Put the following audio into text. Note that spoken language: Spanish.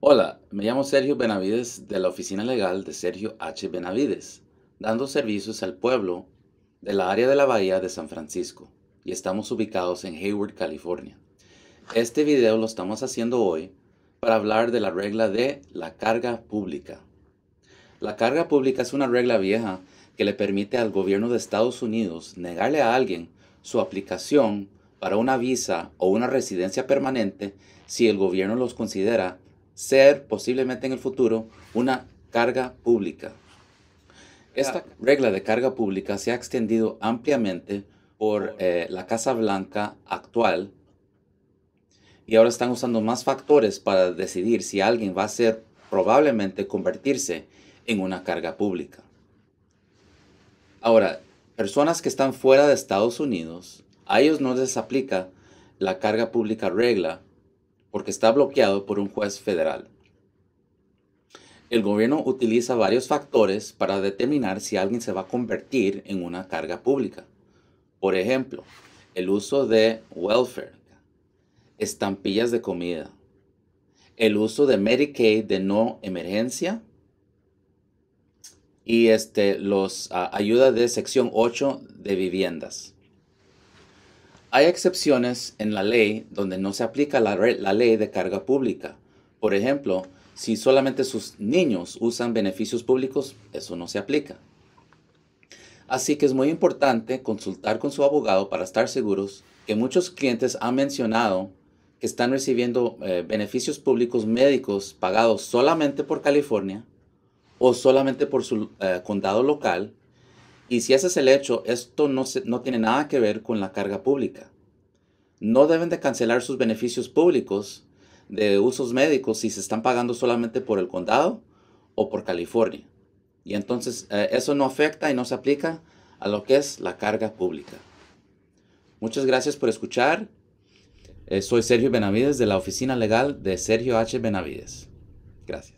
Hola, me llamo Sergio Benavides de la Oficina Legal de Sergio H. Benavides, dando servicios al pueblo de la área de la Bahía de San Francisco y estamos ubicados en Hayward, California. Este video lo estamos haciendo hoy para hablar de la regla de la carga pública. La carga pública es una regla vieja que le permite al gobierno de Estados Unidos negarle a alguien su aplicación para una visa o una residencia permanente si el gobierno los considera ser posiblemente en el futuro una carga pública. Esta regla de carga pública se ha extendido ampliamente por eh, la Casa Blanca actual y ahora están usando más factores para decidir si alguien va a ser probablemente convertirse en una carga pública. Ahora, personas que están fuera de Estados Unidos, a ellos no les aplica la carga pública regla porque está bloqueado por un juez federal. El gobierno utiliza varios factores para determinar si alguien se va a convertir en una carga pública. Por ejemplo, el uso de welfare, estampillas de comida, el uso de Medicaid de no emergencia y este, los ah, ayudas de sección 8 de viviendas. Hay excepciones en la ley donde no se aplica la, ley de carga pública. Por ejemplo, si solamente sus niños usan beneficios públicos, eso no se aplica. Así que es muy importante consultar con su abogado para estar seguros que muchos clientes han mencionado que están recibiendo eh, beneficios públicos médicos pagados solamente por California o solamente por su eh, condado local y si ese es el hecho, esto no, no tiene nada que ver con la carga pública. No deben de cancelar sus beneficios públicos de usos médicos si se están pagando solamente por el condado o por California. Y entonces eh, eso no afecta y no se aplica a lo que es la carga pública. Muchas gracias por escuchar. Eh, soy Sergio Benavides de la Oficina Legal de Sergio H. Benavides. Gracias.